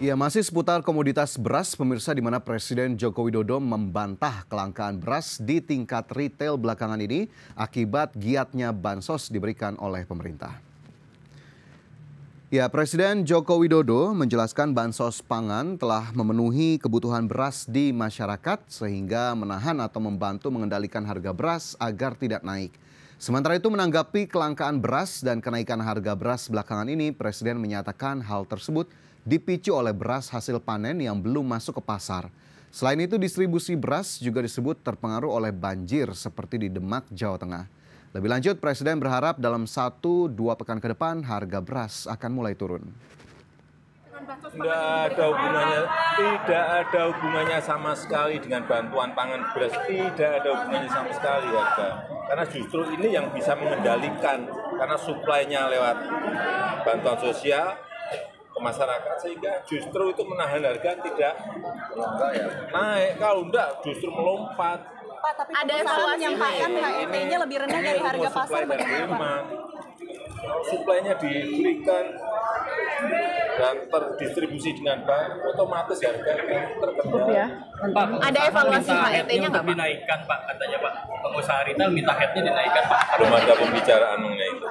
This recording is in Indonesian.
Ya, masih seputar komoditas beras, pemirsa di mana Presiden Joko Widodo membantah kelangkaan beras di tingkat retail belakangan ini akibat giatnya bansos diberikan oleh pemerintah. Ya, Presiden Joko Widodo menjelaskan bansos pangan telah memenuhi kebutuhan beras di masyarakat sehingga menahan atau membantu mengendalikan harga beras agar tidak naik. Sementara itu menanggapi kelangkaan beras dan kenaikan harga beras belakangan ini, Presiden menyatakan hal tersebut dipicu oleh beras hasil panen yang belum masuk ke pasar. Selain itu distribusi beras juga disebut terpengaruh oleh banjir seperti di Demak, Jawa Tengah. Lebih lanjut, Presiden berharap dalam satu dua pekan ke depan harga beras akan mulai turun. Tidak ada hubungannya, tidak ada hubungannya sama sekali dengan bantuan pangan beras. Tidak ada hubungannya sama sekali warga. Karena justru ini yang bisa mengendalikan karena suplainya lewat bantuan sosial ke masyarakat sehingga justru itu menahan harga tidak naik. Kalau enggak justru melompat. Pak, tapi ada pengusaha yang HEP-nya lebih rendah dari harga pasar bagaimana Pak? Suplainya diberikan dan terdistribusi dengan baik, otomatis harga terbentuk ya. Pak, ada evaluasi HET-nya nggak Dinaikkan Pak katanya Pak. Pengusaha retail minta HET-nya dinaikkan Pak. Belum ada pembicaraan mengenai itu.